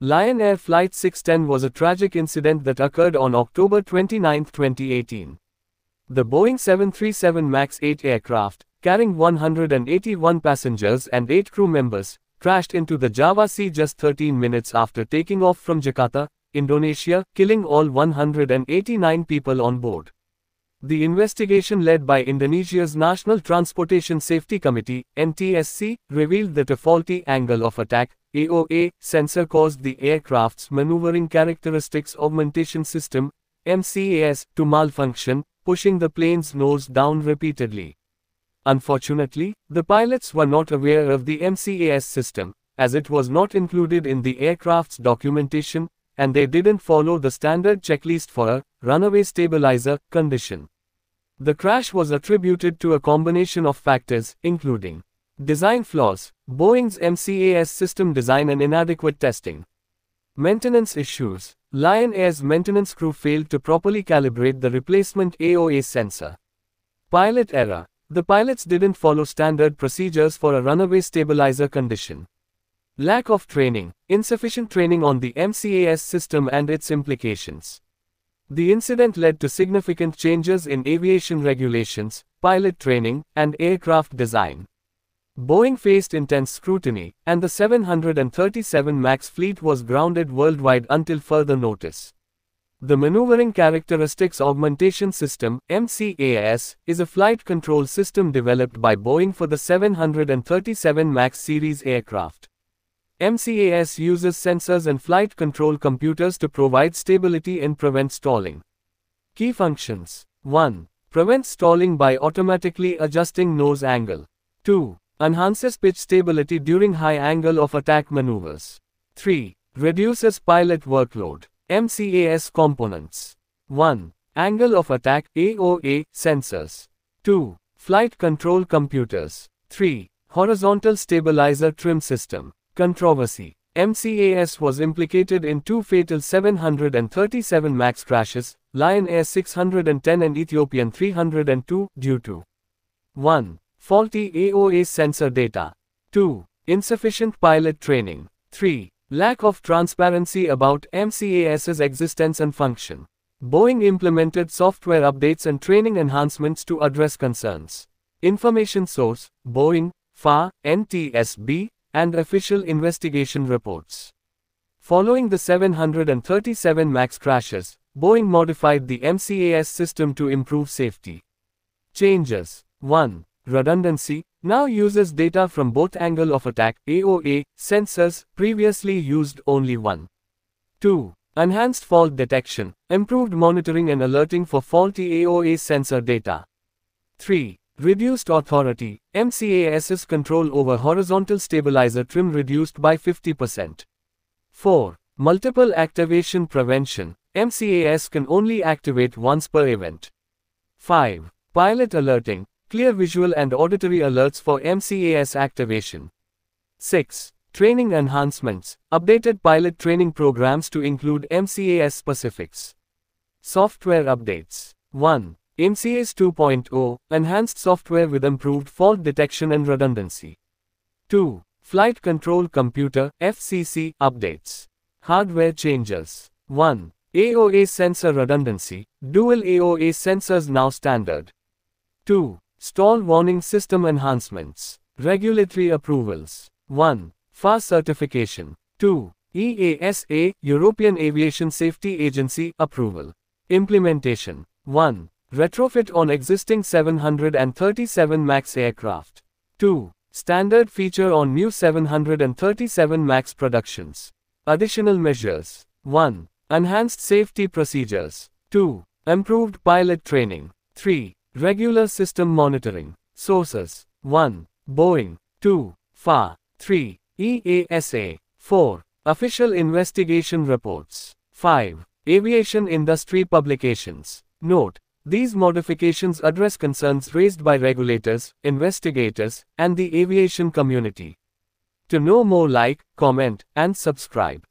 Lion Air Flight 610 was a tragic incident that occurred on October 29, 2018. The Boeing 737 MAX 8 aircraft, carrying 181 passengers and 8 crew members, crashed into the Java Sea just 13 minutes after taking off from Jakarta, Indonesia, killing all 189 people on board. The investigation led by Indonesia's National Transportation Safety Committee, NTSC, revealed that a faulty angle of attack, AOA sensor caused the aircraft's maneuvering characteristics augmentation system MCAS to malfunction, pushing the plane's nose down repeatedly. Unfortunately, the pilots were not aware of the MCAS system, as it was not included in the aircraft's documentation, and they didn't follow the standard checklist for a runaway stabilizer condition. The crash was attributed to a combination of factors, including Design flaws Boeing's MCAS system design and inadequate testing. Maintenance issues Lion Air's maintenance crew failed to properly calibrate the replacement AOA sensor. Pilot error The pilots didn't follow standard procedures for a runaway stabilizer condition. Lack of training Insufficient training on the MCAS system and its implications. The incident led to significant changes in aviation regulations, pilot training, and aircraft design. Boeing faced intense scrutiny, and the 737 MAX fleet was grounded worldwide until further notice. The Maneuvering Characteristics Augmentation System MCAS, is a flight control system developed by Boeing for the 737 MAX series aircraft. MCAS uses sensors and flight control computers to provide stability and prevent stalling. Key functions 1. Prevent stalling by automatically adjusting nose angle. 2. Enhances pitch stability during high angle of attack maneuvers. 3. Reduces pilot workload. MCAS components. 1. Angle of attack AOA sensors. 2. Flight control computers. 3. Horizontal stabilizer trim system. Controversy. MCAS was implicated in two fatal 737 MAX crashes, Lion Air 610 and Ethiopian 302, due to 1. Faulty AOA sensor data. 2. Insufficient pilot training. 3. Lack of transparency about MCAS's existence and function. Boeing implemented software updates and training enhancements to address concerns. Information source Boeing, FAR, NTSB, and official investigation reports. Following the 737 MAX crashes, Boeing modified the MCAS system to improve safety. Changes 1 redundancy, now uses data from both angle of attack AOA sensors, previously used only one. 2. Enhanced fault detection, improved monitoring and alerting for faulty AOA sensor data. 3. Reduced authority, MCAS's control over horizontal stabilizer trim reduced by 50%. 4. Multiple activation prevention, MCAS can only activate once per event. 5. Pilot alerting, Clear visual and auditory alerts for MCAS activation. 6. Training enhancements. Updated pilot training programs to include MCAS specifics. Software updates. 1. MCAS 2.0 Enhanced software with improved fault detection and redundancy. 2. Flight Control Computer FCC updates. Hardware changes. 1. AOA sensor redundancy. Dual AOA sensors now standard. 2. Stall warning system enhancements. Regulatory approvals. 1. FAST certification. 2. EASA European Aviation Safety Agency approval. Implementation. 1. Retrofit on existing 737 MAX aircraft. 2. Standard feature on new 737 MAX productions. Additional measures. 1. Enhanced safety procedures. 2. Improved pilot training. 3. Regular system monitoring. Sources 1. Boeing 2. FAA, 3. EASA 4. Official investigation reports 5. Aviation industry publications. Note these modifications address concerns raised by regulators, investigators, and the aviation community. To know more like, comment, and subscribe.